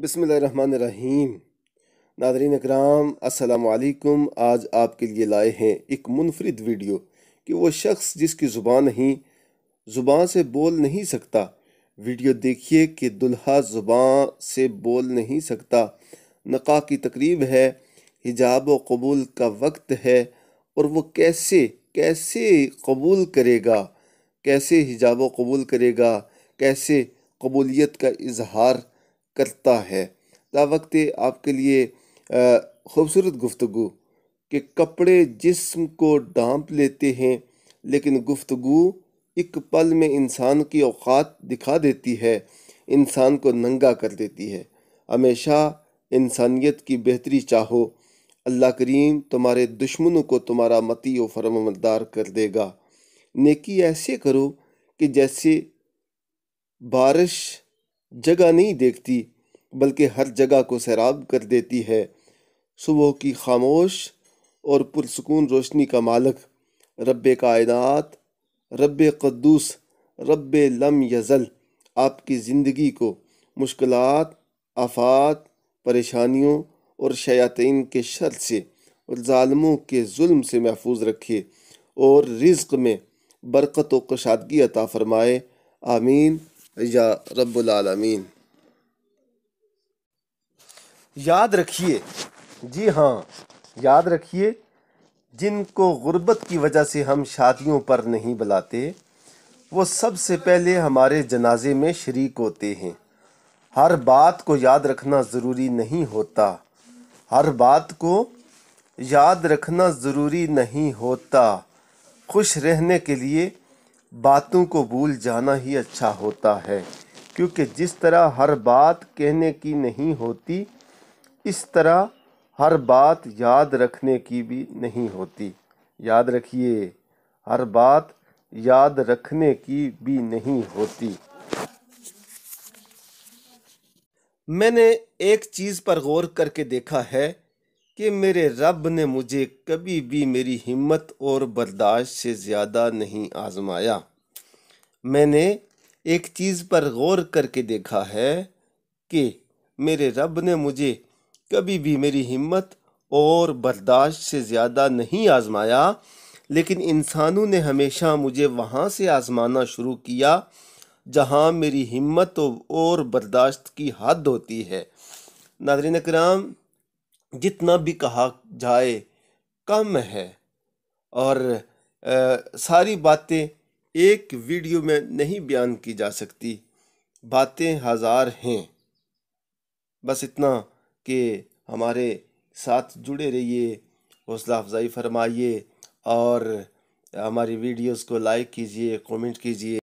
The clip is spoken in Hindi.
बसमीम नादरीन कराम असलकुम आज आपके लिए लाए हैं एक मुनफरद वीडियो कि वो शख्स जिसकी ज़ुबान नहीं ज़ुबान से बोल नहीं सकता वीडियो देखिए कि दुल्हा ज़ुबान से बोल नहीं सकता नका की तकरीब है हिजाब व कबूल का वक्त है और वो कैसे कैसे कबूल करेगा कैसे हिजाब व कबूल करेगा कैसे कबूलियत का इजहार करता है वक्त आपके लिए खूबसूरत गुफ्तु कि कपड़े जिस्म को ढांप लेते हैं लेकिन गुफ्तु एक पल में इंसान की औकात दिखा देती है इंसान को नंगा कर देती है हमेशा इंसानियत की बेहतरी चाहो अल्लाह करीम तुम्हारे दुश्मनों को तुम्हारा मती व फरमदार कर देगा नेकी ऐसे करो कि जैसे बारिश जगह नहीं देखती बल्कि हर जगह को सैराब कर देती है सुबह की खामोश और पुरसकून रोशनी का मालक रब कायनात रब कद्दूस रब लम यज़ल आपकी ज़िंदगी को मुश्किल आफात परेशानियों और शयातिन के शर से और ालमों के जुल्म से महफूज रखे और रिज्क में बरकत व कशादगी अता फ़रमाए आमीन या आलमीन याद रखिए जी हाँ याद रखिए जिनको ग़ुरबत की वजह से हम शादियों पर नहीं बुलाते वो सबसे पहले हमारे जनाजे में शरीक होते हैं हर बात को याद रखना ज़रूरी नहीं होता हर बात को याद रखना ज़रूरी नहीं होता खुश रहने के लिए बातों को भूल जाना ही अच्छा होता है क्योंकि जिस तरह हर बात कहने की नहीं होती इस तरह हर बात याद रखने की भी नहीं होती याद रखिए हर बात याद रखने की भी नहीं होती मैंने एक चीज़ पर गौर करके देखा है कि मेरे रब ने मुझे कभी भी मेरी हिम्मत और बर्दाश्त से ज़्यादा नहीं आजमाया मैंने एक चीज़ पर गौर करके देखा है कि मेरे रब ने मुझे कभी भी मेरी हिम्मत और बर्दाश्त से ज़्यादा नहीं आजमाया लेकिन इंसानों ने हमेशा मुझे वहाँ से आजमाना शुरू किया जहाँ मेरी हिम्मत और बर्दाश्त की हद होती है नादरीन कराम जितना भी कहा जाए कम है और आ, सारी बातें एक वीडियो में नहीं बयान की जा सकती बातें हज़ार हैं बस इतना कि हमारे साथ जुड़े रहिए हौसला अफजाई फरमाइए और हमारी वीडियोस को लाइक कीजिए कमेंट कीजिए